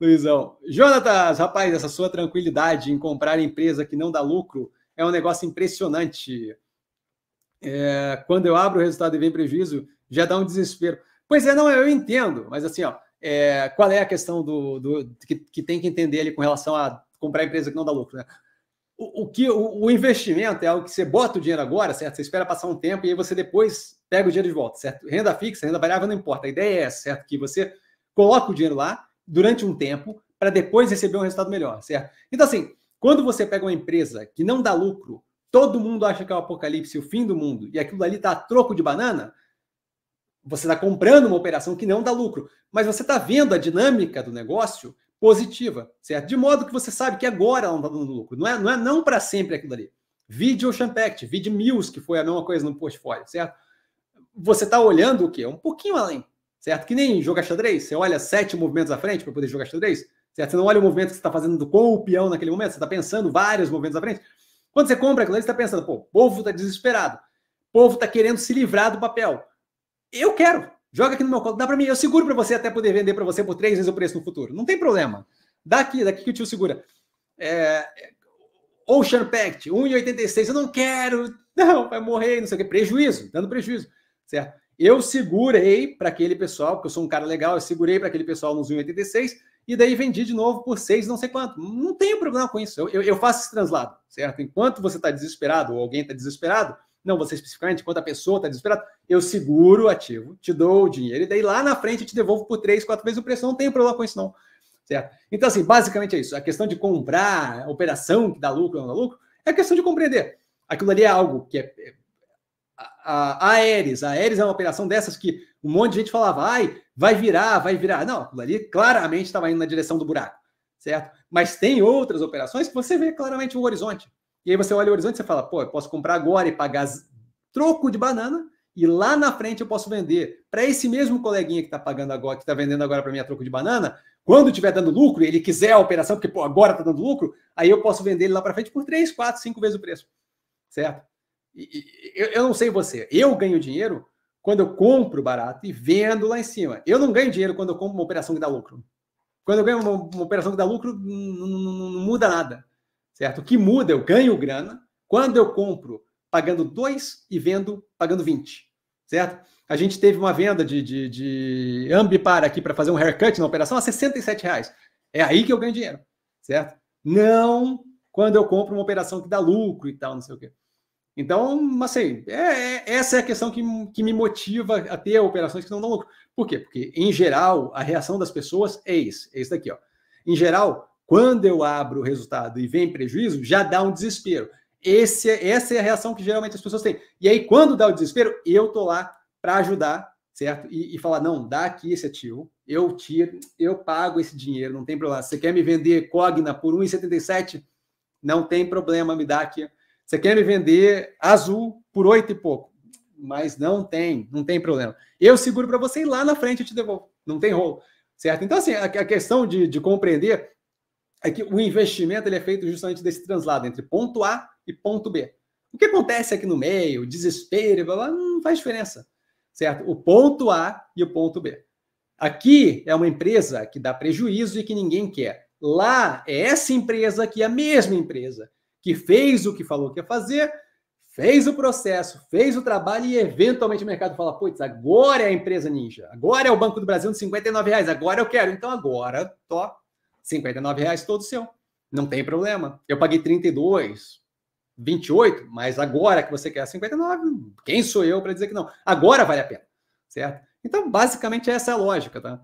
Luizão. Jonatas, rapaz, essa sua tranquilidade em comprar empresa que não dá lucro é um negócio impressionante. É, quando eu abro o resultado e vem prejuízo, já dá um desespero. Pois é, não, eu entendo, mas assim, ó, é, qual é a questão do, do que, que, tem que entender ali com relação a comprar empresa que não dá lucro, né? O, que o, o, investimento é algo que você bota o dinheiro agora, certo? Você espera passar um tempo e aí você depois pega o dinheiro de volta, certo? Renda fixa, renda variável não importa. A ideia é essa, certo? Que você coloca o dinheiro lá durante um tempo para depois receber um resultado melhor, certo? Então, assim, quando você pega uma empresa que não dá lucro, todo mundo acha que é o apocalipse, o fim do mundo, e aquilo ali está a troco de banana, você está comprando uma operação que não dá lucro, mas você está vendo a dinâmica do negócio positiva, certo? De modo que você sabe que agora ela não está dando lucro, não é não, é não para sempre aquilo ali. Vide Ocean Pact, vide Mills, que foi a mesma coisa no portfólio, certo? Você está olhando o quê? Um pouquinho além certo? Que nem jogar xadrez, você olha sete movimentos à frente para poder jogar xadrez, certo? Você não olha o movimento que você está fazendo com o peão naquele momento, você está pensando vários movimentos à frente. Quando você compra aquilo ali, você está pensando, pô, o povo está desesperado, o povo está querendo se livrar do papel. Eu quero, joga aqui no meu colo, dá para mim, eu seguro para você até poder vender para você por três vezes o preço no futuro, não tem problema. Daqui, daqui que o tio segura. É... Ocean Pact, 1,86, eu não quero, não, vai morrer, não sei o que, prejuízo, dando prejuízo, certo? Eu segurei para aquele pessoal, porque eu sou um cara legal, eu segurei para aquele pessoal nos 1,86 e daí vendi de novo por 6, não sei quanto. Não tenho problema com isso. Eu, eu, eu faço esse translado, certo? Enquanto você está desesperado ou alguém está desesperado, não você especificamente, enquanto a pessoa está desesperada, eu seguro o ativo, te dou o dinheiro e daí lá na frente eu te devolvo por 3, 4 vezes o preço. Não tem problema com isso, não. Certo? Então, assim, basicamente é isso. A questão de comprar a operação que dá lucro ou não dá lucro é a questão de compreender. Aquilo ali é algo que é, é a Aeres. A Aeres é uma operação dessas que um monte de gente falava, ai, vai virar, vai virar. Não, aquilo ali claramente estava indo na direção do buraco, certo? Mas tem outras operações que você vê claramente o horizonte. E aí você olha o horizonte e você fala, pô, eu posso comprar agora e pagar troco de banana e lá na frente eu posso vender para esse mesmo coleguinha que está pagando agora, que está vendendo agora para mim a troco de banana, quando estiver dando lucro e ele quiser a operação, porque pô, agora está dando lucro, aí eu posso vender ele lá para frente por 3, 4, 5 vezes o preço, certo? Eu, eu não sei você, eu ganho dinheiro quando eu compro barato e vendo lá em cima. Eu não ganho dinheiro quando eu compro uma operação que dá lucro. Quando eu ganho uma, uma operação que dá lucro, não, não, não muda nada, certo? O que muda, eu ganho grana quando eu compro pagando 2 e vendo pagando 20, certo? A gente teve uma venda de, de, de Ambipar aqui para fazer um haircut na operação a 67 reais. É aí que eu ganho dinheiro, certo? Não quando eu compro uma operação que dá lucro e tal, não sei o quê. Então, assim, é, é, essa é a questão que, que me motiva a ter operações que não dão lucro. Por quê? Porque, em geral, a reação das pessoas é isso, é isso daqui, ó. Em geral, quando eu abro o resultado e vem prejuízo, já dá um desespero. Esse, é, essa é a reação que geralmente as pessoas têm. E aí, quando dá o desespero, eu tô lá para ajudar, certo? E, e, falar, não, dá aqui esse ativo, eu tiro, eu pago esse dinheiro, não tem problema. Você quer me vender Cogna por 1,77? Não tem problema, me dá aqui você quer me vender azul por oito e pouco, mas não tem, não tem problema. Eu seguro para você e lá na frente eu te devolvo. Não tem rolo, certo? Então, assim, a, questão de, de compreender é que o investimento ele é feito justamente desse translado entre ponto A e ponto B. O que acontece aqui no meio, desespero, blá, blá, não faz diferença, certo? O ponto A e o ponto B. Aqui é uma empresa que dá prejuízo e que ninguém quer. Lá é essa empresa que é a mesma empresa que fez o que falou que ia fazer, fez o processo, fez o trabalho e eventualmente o mercado fala: putz, agora é a empresa ninja, agora é o Banco do Brasil de 59 reais, agora eu quero. Então agora, tô, 59 reais todo seu. Não tem problema. Eu paguei 32, 28, mas agora que você quer 59, quem sou eu para dizer que não? Agora vale a pena, certo? Então, basicamente, essa é a lógica, tá?